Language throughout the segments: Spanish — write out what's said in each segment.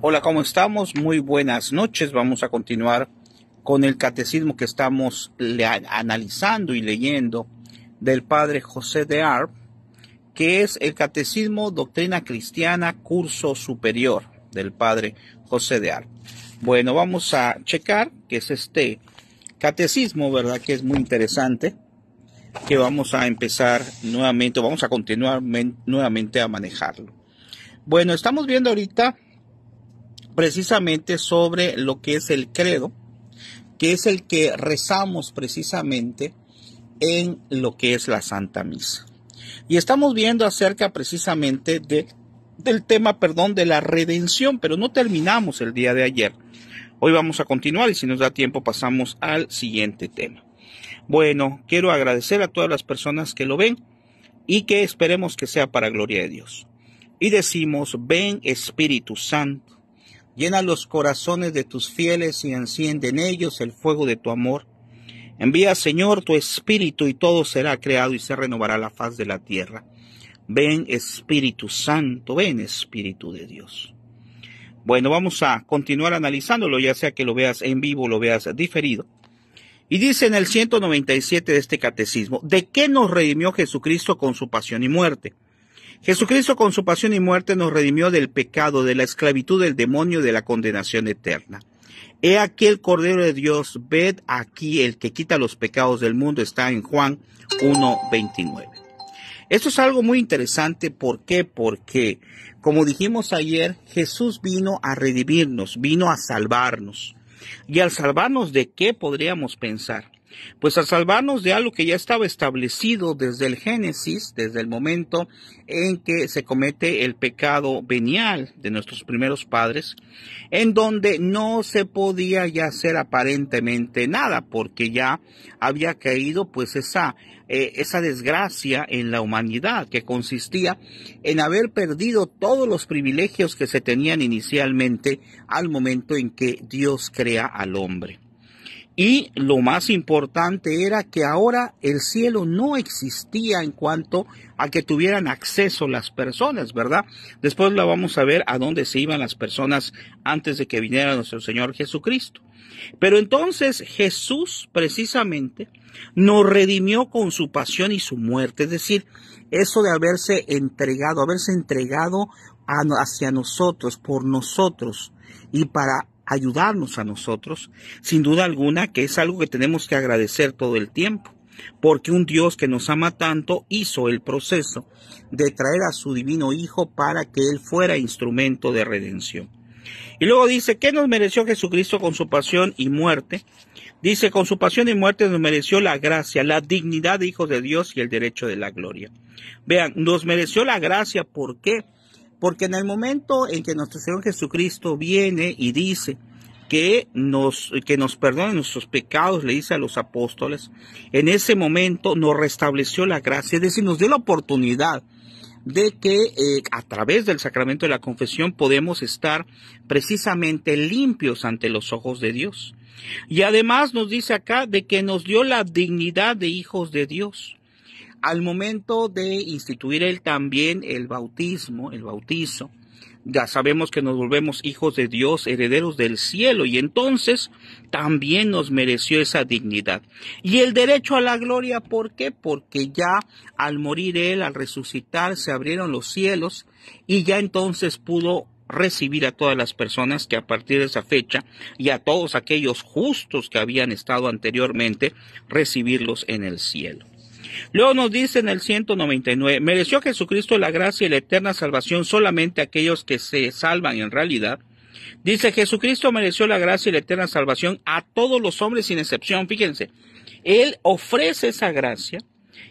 Hola, ¿cómo estamos? Muy buenas noches. Vamos a continuar con el catecismo que estamos analizando y leyendo del padre José de Arp, que es el catecismo Doctrina Cristiana Curso Superior del padre José de Arp. Bueno, vamos a checar que es este catecismo, ¿verdad? Que es muy interesante, que vamos a empezar nuevamente, vamos a continuar nuevamente a manejarlo. Bueno, estamos viendo ahorita precisamente sobre lo que es el credo, que es el que rezamos precisamente en lo que es la Santa Misa. Y estamos viendo acerca precisamente de, del tema, perdón, de la redención, pero no terminamos el día de ayer. Hoy vamos a continuar y si nos da tiempo pasamos al siguiente tema. Bueno, quiero agradecer a todas las personas que lo ven y que esperemos que sea para gloria de Dios. Y decimos, ven Espíritu Santo Llena los corazones de tus fieles y enciende en ellos el fuego de tu amor. Envía, Señor, tu espíritu y todo será creado y se renovará la faz de la tierra. Ven, Espíritu Santo, ven, Espíritu de Dios. Bueno, vamos a continuar analizándolo, ya sea que lo veas en vivo o lo veas diferido. Y dice en el 197 de este catecismo, ¿de qué nos redimió Jesucristo con su pasión y muerte? Jesucristo con su pasión y muerte nos redimió del pecado, de la esclavitud del demonio y de la condenación eterna. He aquí el Cordero de Dios, ved aquí el que quita los pecados del mundo, está en Juan 29. Esto es algo muy interesante, ¿por qué? Porque, como dijimos ayer, Jesús vino a redimirnos, vino a salvarnos. ¿Y al salvarnos de qué podríamos pensar? Pues a salvarnos de algo que ya estaba establecido desde el Génesis, desde el momento en que se comete el pecado venial de nuestros primeros padres, en donde no se podía ya hacer aparentemente nada, porque ya había caído pues esa, eh, esa desgracia en la humanidad que consistía en haber perdido todos los privilegios que se tenían inicialmente al momento en que Dios crea al hombre. Y lo más importante era que ahora el cielo no existía en cuanto a que tuvieran acceso las personas, ¿verdad? Después la vamos a ver a dónde se iban las personas antes de que viniera nuestro Señor Jesucristo. Pero entonces Jesús precisamente nos redimió con su pasión y su muerte, es decir, eso de haberse entregado, haberse entregado hacia nosotros, por nosotros y para ayudarnos a nosotros, sin duda alguna que es algo que tenemos que agradecer todo el tiempo, porque un Dios que nos ama tanto hizo el proceso de traer a su divino Hijo para que Él fuera instrumento de redención. Y luego dice, ¿qué nos mereció Jesucristo con su pasión y muerte? Dice, con su pasión y muerte nos mereció la gracia, la dignidad de Hijo de Dios y el derecho de la gloria. Vean, nos mereció la gracia, ¿por qué? Porque en el momento en que nuestro Señor Jesucristo viene y dice que nos, que nos perdone nuestros pecados, le dice a los apóstoles, en ese momento nos restableció la gracia, es decir, nos dio la oportunidad de que eh, a través del sacramento de la confesión podemos estar precisamente limpios ante los ojos de Dios. Y además nos dice acá de que nos dio la dignidad de hijos de Dios. Al momento de instituir él también el bautismo, el bautizo, ya sabemos que nos volvemos hijos de Dios, herederos del cielo, y entonces también nos mereció esa dignidad. Y el derecho a la gloria, ¿por qué? Porque ya al morir Él, al resucitar, se abrieron los cielos y ya entonces pudo recibir a todas las personas que a partir de esa fecha y a todos aquellos justos que habían estado anteriormente, recibirlos en el cielo. Luego nos dice en el 199, mereció Jesucristo la gracia y la eterna salvación solamente a aquellos que se salvan en realidad. Dice, Jesucristo mereció la gracia y la eterna salvación a todos los hombres sin excepción. Fíjense, Él ofrece esa gracia,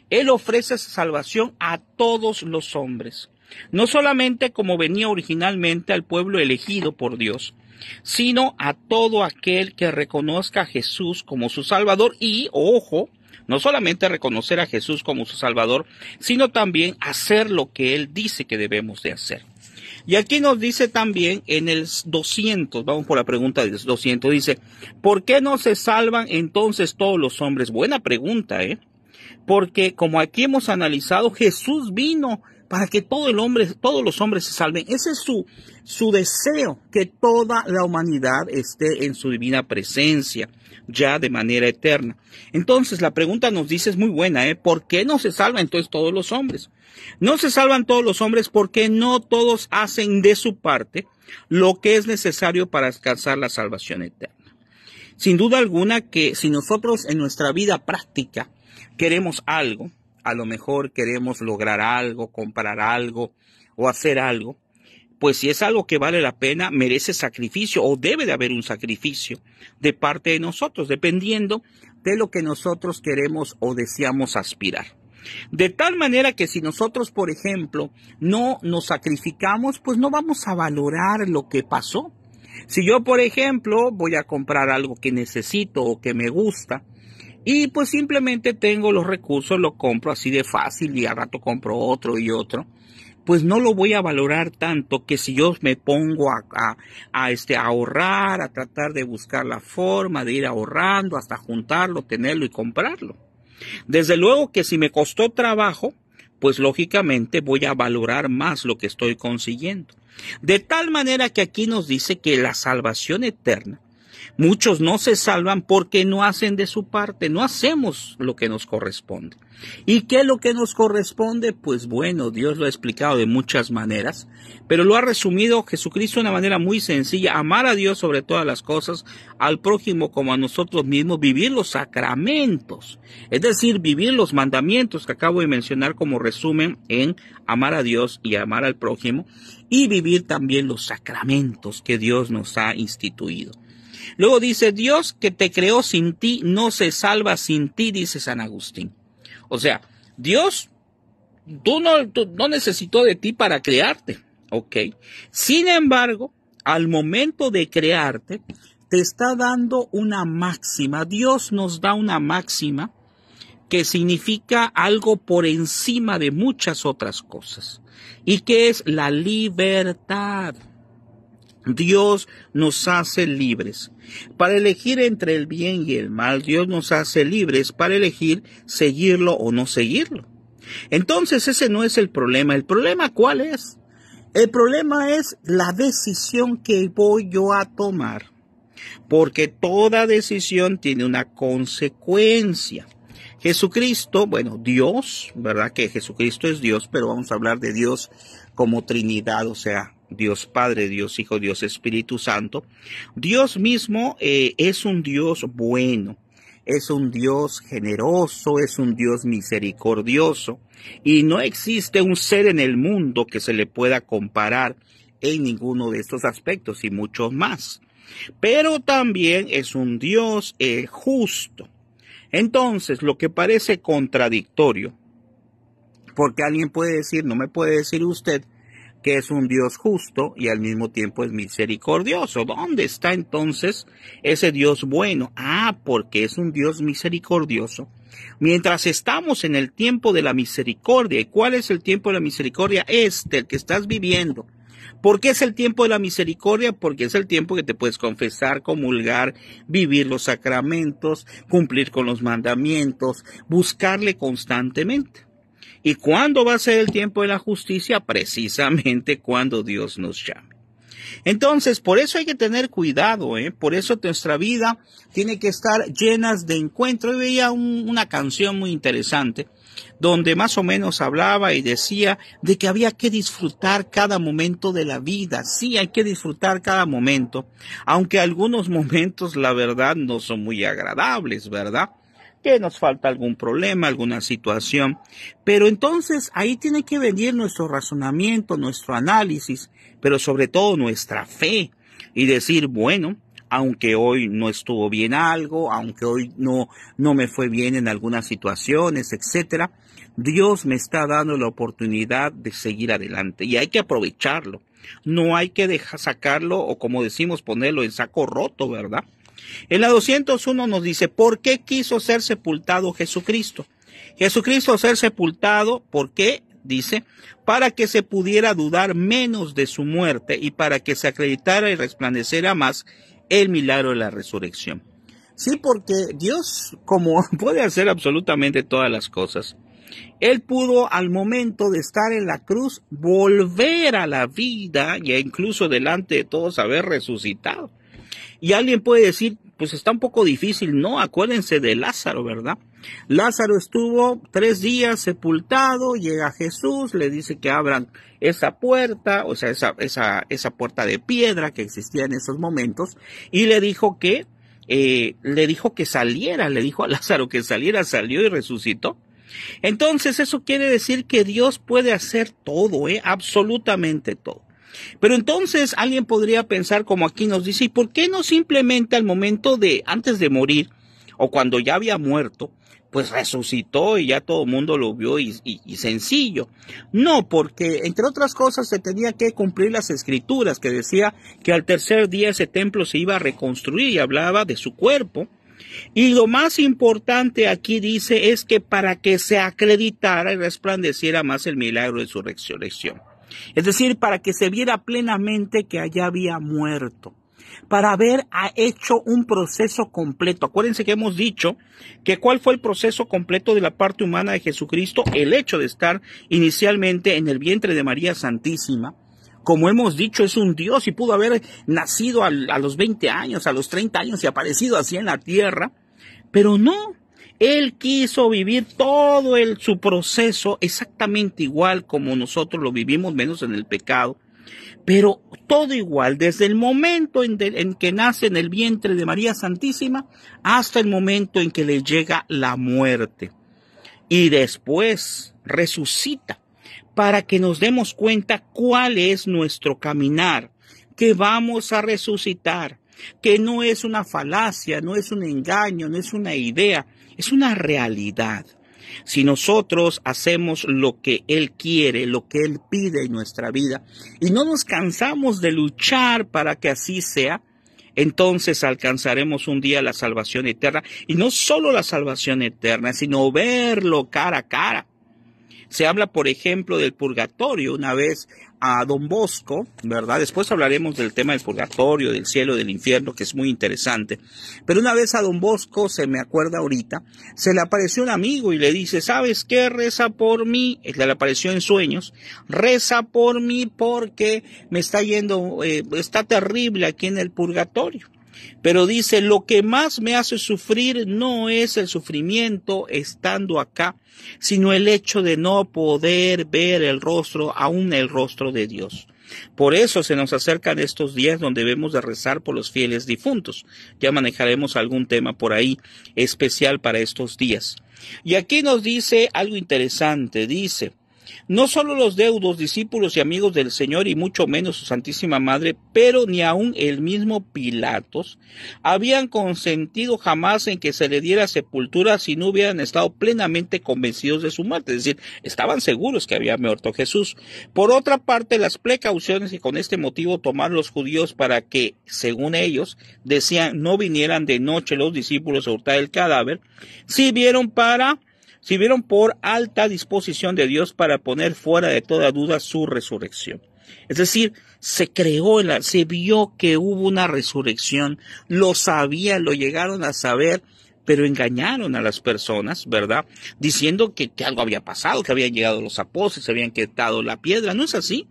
Él ofrece esa salvación a todos los hombres. No solamente como venía originalmente al pueblo elegido por Dios, sino a todo aquel que reconozca a Jesús como su Salvador y, ojo, no solamente reconocer a Jesús como su Salvador, sino también hacer lo que Él dice que debemos de hacer. Y aquí nos dice también en el 200, vamos por la pregunta del 200, dice, ¿por qué no se salvan entonces todos los hombres? Buena pregunta, ¿eh? Porque como aquí hemos analizado, Jesús vino para que todo el hombre, todos los hombres se salven. Ese es su, deseo, que toda la humanidad esté en su divina presencia, ya de manera eterna. Entonces, la pregunta nos dice es muy buena, ¿eh? ¿Por qué no se salvan entonces todos los hombres? No se salvan todos los hombres porque no todos hacen de su parte lo que es necesario para alcanzar la salvación eterna. Sin duda alguna que si nosotros en nuestra vida práctica queremos algo, a lo mejor queremos lograr algo, comprar algo o hacer algo, pues si es algo que vale la pena, merece sacrificio o debe de haber un sacrificio de parte de nosotros, dependiendo de lo que nosotros queremos o deseamos aspirar. De tal manera que si nosotros, por ejemplo, no nos sacrificamos, pues no vamos a valorar lo que pasó. Si yo, por ejemplo, voy a comprar algo que necesito o que me gusta, y pues simplemente tengo los recursos, lo compro así de fácil y a rato compro otro y otro. Pues no lo voy a valorar tanto que si yo me pongo a, este, a ahorrar, a tratar de buscar la forma de ir ahorrando hasta juntarlo, tenerlo y comprarlo. Desde luego que si me costó trabajo, pues lógicamente voy a valorar más lo que estoy consiguiendo. De tal manera que aquí nos dice que la salvación eterna Muchos no se salvan porque no hacen de su parte, no hacemos lo que nos corresponde. ¿Y qué es lo que nos corresponde? Pues bueno, Dios lo ha explicado de muchas maneras, pero lo ha resumido Jesucristo de una manera muy sencilla, amar a Dios sobre todas las cosas, al prójimo como a nosotros mismos, vivir los sacramentos, es decir, vivir los mandamientos que acabo de mencionar como resumen en amar a Dios y amar al prójimo, y vivir también los sacramentos que Dios nos ha instituido. Luego dice, Dios que te creó sin ti, no se salva sin ti, dice San Agustín. O sea, Dios, tú no, necesitó de ti para crearte, Sin embargo, al momento de crearte, te está dando una máxima. Dios nos da una máxima que significa algo por encima de muchas otras cosas y que es la libertad. Dios nos hace libres. Para elegir entre el bien y el mal, Dios nos hace libres para elegir seguirlo o no seguirlo. Entonces ese no es el problema. ¿El problema cuál es? El problema es la decisión que voy yo a tomar. Porque toda decisión tiene una consecuencia. Jesucristo, bueno, Dios, ¿verdad? Que Jesucristo es Dios, pero vamos a hablar de Dios como Trinidad, o sea, Dios Padre, Dios Hijo, Dios Espíritu Santo, Dios mismo eh, es un Dios bueno, es un Dios generoso, es un Dios misericordioso, y no existe un ser en el mundo que se le pueda comparar en ninguno de estos aspectos y muchos más. Pero también es un Dios eh, justo. Entonces, lo que parece contradictorio, porque alguien puede decir, no me puede decir usted, que es un Dios justo y al mismo tiempo es misericordioso. ¿Dónde está entonces ese Dios bueno? Ah, porque es un Dios misericordioso. Mientras estamos en el tiempo de la misericordia, ¿y cuál es el tiempo de la misericordia? Este, el que estás viviendo. ¿Por qué es el tiempo de la misericordia? Porque es el tiempo que te puedes confesar, comulgar, vivir los sacramentos, cumplir con los mandamientos, buscarle constantemente. ¿Y cuándo va a ser el tiempo de la justicia? Precisamente cuando Dios nos llame. Entonces, por eso hay que tener cuidado, ¿eh? por eso nuestra vida tiene que estar llenas de encuentro. Yo veía una canción muy interesante donde más o menos hablaba y decía de que había que disfrutar cada momento de la vida. Sí, hay que disfrutar cada momento, aunque algunos momentos, la verdad, no son muy agradables, ¿verdad? que nos falta algún problema, alguna situación. Pero entonces ahí tiene que venir nuestro razonamiento, nuestro análisis, pero sobre todo nuestra fe y decir, bueno, aunque hoy no estuvo bien algo, aunque hoy no, no me fue bien en algunas situaciones, etcétera, Dios me está dando la oportunidad de seguir adelante y hay que aprovecharlo. No hay que dejar sacarlo o como decimos ponerlo en saco roto, ¿verdad? En la 201 nos dice, ¿por qué quiso ser sepultado Jesucristo? Jesucristo ser sepultado, ¿por qué? Dice, para que se pudiera dudar menos de su muerte y para que se acreditara y resplandeciera más el milagro de la resurrección. Sí, porque Dios, como puede hacer absolutamente todas las cosas, Él pudo al momento de estar en la cruz volver a la vida e incluso delante de todos haber resucitado. Y alguien puede decir, pues está un poco difícil, no, acuérdense de Lázaro, ¿verdad? Lázaro estuvo tres días sepultado, llega Jesús, le dice que abran esa puerta, o sea, esa, esa, esa puerta de piedra que existía en esos momentos, y le dijo que, eh, le dijo que saliera, le dijo a Lázaro que saliera, salió y resucitó. Entonces eso quiere decir que Dios puede hacer todo, ¿eh? absolutamente todo. Pero entonces alguien podría pensar como aquí nos dice, ¿y por qué no simplemente al momento de, antes de morir, o cuando ya había muerto, pues resucitó y ya todo el mundo lo vio y, y, sencillo. No, porque entre otras cosas se tenía que cumplir las escrituras que decía que al tercer día ese templo se iba a reconstruir y hablaba de su cuerpo. Y lo más importante aquí dice es que para que se acreditara y resplandeciera más el milagro de su resurrección. Es decir, para que se viera plenamente que allá había muerto. Para haber ah, hecho un proceso completo. Acuérdense que hemos dicho que cuál fue el proceso completo de la parte humana de Jesucristo, el hecho de estar inicialmente en el vientre de María Santísima, como hemos dicho, es un Dios y pudo haber nacido a, los 20 años, a los 30 años y aparecido así en la tierra, pero no, él quiso vivir todo su proceso exactamente igual como nosotros lo vivimos, menos en el pecado. Pero todo igual, desde el momento en, que nace en el vientre de María Santísima hasta el momento en que le llega la muerte. Y después resucita para que nos demos cuenta cuál es nuestro caminar, que vamos a resucitar, que no es una falacia, no es un engaño, no es una idea, es una realidad. Si nosotros hacemos lo que Él quiere, lo que Él pide en nuestra vida, y no nos cansamos de luchar para que así sea, entonces alcanzaremos un día la salvación eterna. Y no solo la salvación eterna, sino verlo cara a cara. Se habla, por ejemplo, del purgatorio una vez a Don Bosco, ¿verdad? Después hablaremos del tema del purgatorio, del cielo, del infierno, que es muy interesante. Pero una vez a Don Bosco, se me acuerda ahorita, se le apareció un amigo y le dice, ¿sabes qué? Reza por mí, eh, le apareció en sueños, reza por mí porque me está yendo, eh, está terrible aquí en el purgatorio. Pero dice, lo que más me hace sufrir no es el sufrimiento estando acá, sino el hecho de no poder ver el rostro, aún el rostro de Dios. Por eso se nos acercan estos días donde debemos de rezar por los fieles difuntos. Ya manejaremos algún tema por ahí especial para estos días. Y aquí nos dice algo interesante, dice, no solo los deudos, discípulos y amigos del Señor, y mucho menos su Santísima Madre, pero ni aun el mismo Pilatos, habían consentido jamás en que se le diera sepultura si no hubieran estado plenamente convencidos de su muerte, es decir, estaban seguros que había muerto Jesús. Por otra parte, las precauciones y con este motivo tomar los judíos para que, según ellos, decían no vinieran de noche los discípulos a hurtar el cadáver, sirvieron para vieron por alta disposición de Dios para poner fuera de toda duda su resurrección. Es decir, se creó, se vio que hubo una resurrección, lo sabía, lo llegaron a saber, pero engañaron a las personas, ¿verdad? Diciendo que, algo había pasado, que habían llegado los apóstoles, habían quitado la piedra. No es así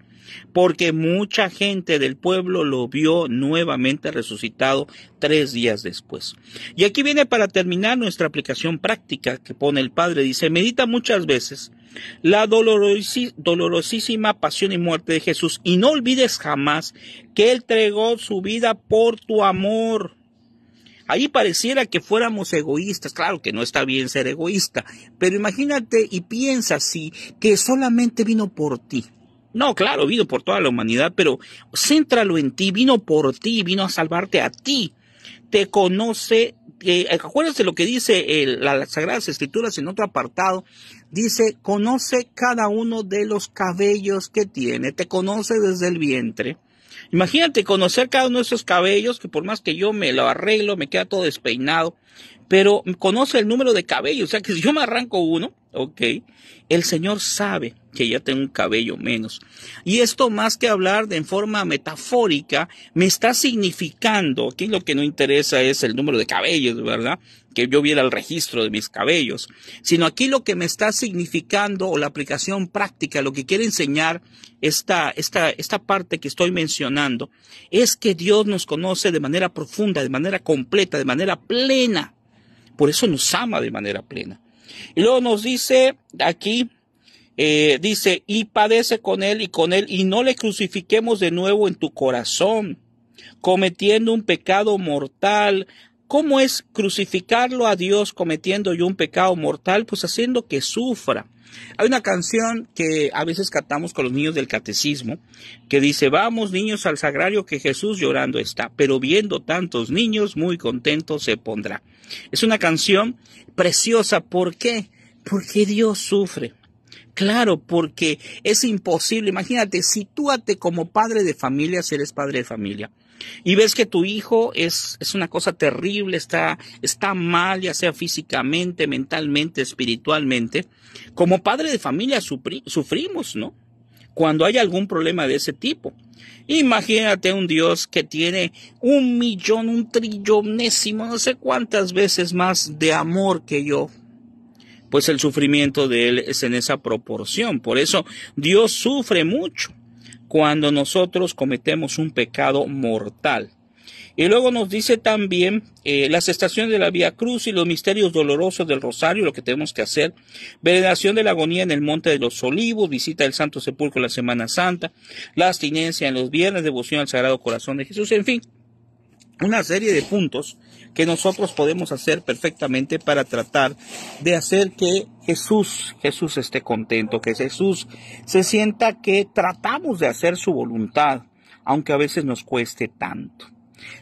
porque mucha gente del pueblo lo vio nuevamente resucitado tres días después. Y aquí viene para terminar nuestra aplicación práctica que pone el Padre. Dice, medita muchas veces la dolorosísima pasión y muerte de Jesús y no olvides jamás que Él entregó su vida por tu amor. Ahí pareciera que fuéramos egoístas, claro que no está bien ser egoísta, pero imagínate y piensa así, que solamente vino por ti. No, claro, vino por toda la humanidad, pero céntralo en ti, vino por ti, vino a salvarte a ti. Te conoce, eh, eh lo que dice las Sagradas Escrituras en otro apartado, dice, conoce cada uno de los cabellos que tiene, te conoce desde el vientre. Imagínate conocer cada uno de esos cabellos, que por más que yo me lo arreglo, me queda todo despeinado, pero conoce el número de cabellos, o sea que si yo me arranco uno, ¿ok? El Señor sabe que ya tengo un cabello menos. Y esto más que hablar de forma metafórica, me está significando, aquí lo que no interesa es el número de cabellos, ¿verdad? Que yo viera el registro de mis cabellos, sino aquí lo que me está significando o la aplicación práctica, lo que quiere enseñar esta, esta parte que estoy mencionando, es que Dios nos conoce de manera profunda, de manera completa, de manera plena. Por eso nos ama de manera plena. Y luego nos dice aquí, eh, dice, y padece con él y con él, y no le crucifiquemos de nuevo en tu corazón, cometiendo un pecado mortal ¿Cómo es crucificarlo a Dios cometiendo yo un pecado mortal? Pues haciendo que sufra. Hay una canción que a veces cantamos con los niños del catecismo que dice, vamos niños al sagrario que Jesús llorando está, pero viendo tantos niños muy contentos se pondrá. Es una canción preciosa. ¿Por qué? Porque Dios sufre. Claro, porque es imposible. Imagínate, sitúate como padre de familia si eres padre de familia y ves que tu hijo es, una cosa terrible, está, mal, ya sea físicamente, mentalmente, espiritualmente, como padre de familia sufrimos, ¿no? Cuando hay algún problema de ese tipo. Imagínate un Dios que tiene un millón, un trillonésimo, no sé cuántas veces más de amor que yo. Pues el sufrimiento de Él es en esa proporción. Por eso Dios sufre mucho cuando nosotros cometemos un pecado mortal. Y luego nos dice también eh, las estaciones de la Vía Cruz y los misterios dolorosos del Rosario, lo que tenemos que hacer. Veneración de la agonía en el Monte de los Olivos, visita del Santo Sepulcro en la Semana Santa, la abstinencia en los viernes, devoción al Sagrado Corazón de Jesús, en fin una serie de puntos que nosotros podemos hacer perfectamente para tratar de hacer que Jesús, Jesús esté contento, que Jesús se sienta que tratamos de hacer su voluntad, aunque a veces nos cueste tanto.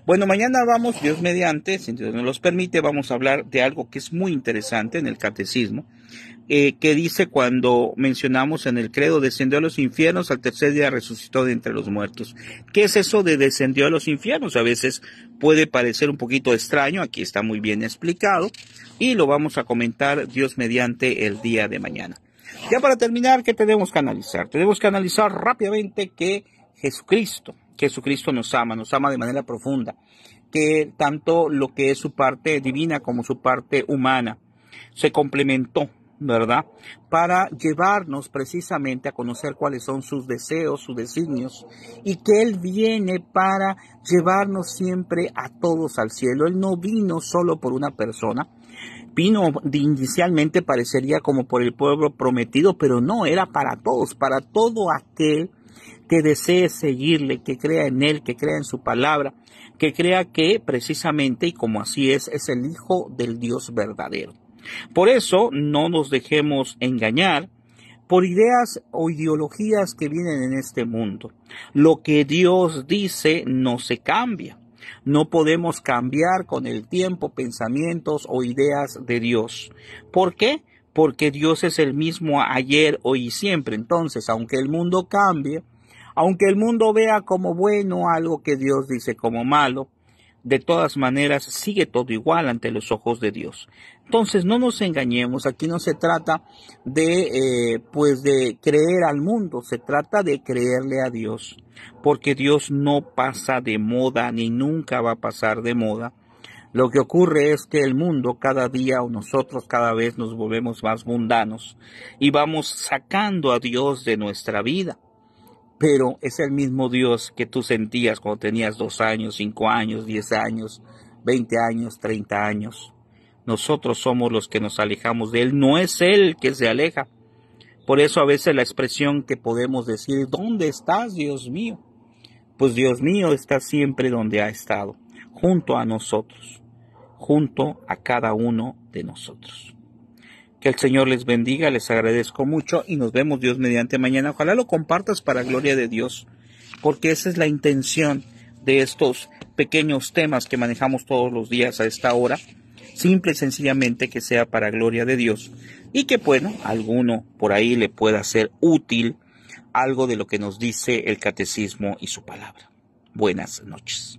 Bueno, mañana vamos, Dios mediante, si Dios nos los permite, vamos a hablar de algo que es muy interesante en el catecismo, eh, que dice cuando mencionamos en el credo, descendió a los infiernos, al tercer día resucitó de entre los muertos. ¿Qué es eso de descendió a los infiernos? A veces puede parecer un poquito extraño, aquí está muy bien explicado, y lo vamos a comentar Dios mediante el día de mañana. Ya para terminar, ¿qué tenemos que analizar? Tenemos que analizar rápidamente que Jesucristo, Jesucristo nos ama, nos ama de manera profunda, que tanto lo que es su parte divina como su parte humana se complementó, ¿verdad? Para llevarnos precisamente a conocer cuáles son sus deseos, sus designios, y que Él viene para llevarnos siempre a todos al cielo. Él no vino solo por una persona, vino inicialmente parecería como por el pueblo prometido, pero no, era para todos, para todo aquel que desee seguirle, que crea en Él, que crea en su palabra, que crea que precisamente, y como así es, es el Hijo del Dios verdadero. Por eso no nos dejemos engañar por ideas o ideologías que vienen en este mundo. Lo que Dios dice no se cambia. No podemos cambiar con el tiempo pensamientos o ideas de Dios. ¿Por qué? Porque Dios es el mismo ayer, hoy y siempre. Entonces, aunque el mundo cambie, aunque el mundo vea como bueno algo que Dios dice como malo, de todas maneras, sigue todo igual ante los ojos de Dios. Entonces, no nos engañemos, aquí no se trata de, eh, pues, de creer al mundo, se trata de creerle a Dios, porque Dios no pasa de moda ni nunca va a pasar de moda. Lo que ocurre es que el mundo cada día o nosotros cada vez nos volvemos más mundanos y vamos sacando a Dios de nuestra vida pero es el mismo Dios que tú sentías cuando tenías dos años, cinco años, diez años, veinte años, treinta años. Nosotros somos los que nos alejamos de Él, no es Él que se aleja. Por eso a veces la expresión que podemos decir, ¿dónde estás, Dios mío? Pues Dios mío está siempre donde ha estado, junto a nosotros, junto a cada uno de nosotros. Que el Señor les bendiga, les agradezco mucho y nos vemos Dios mediante mañana. Ojalá lo compartas para gloria de Dios, porque esa es la intención de estos pequeños temas que manejamos todos los días a esta hora. Simple y sencillamente que sea para gloria de Dios y que, bueno, alguno por ahí le pueda ser útil algo de lo que nos dice el catecismo y su palabra. Buenas noches.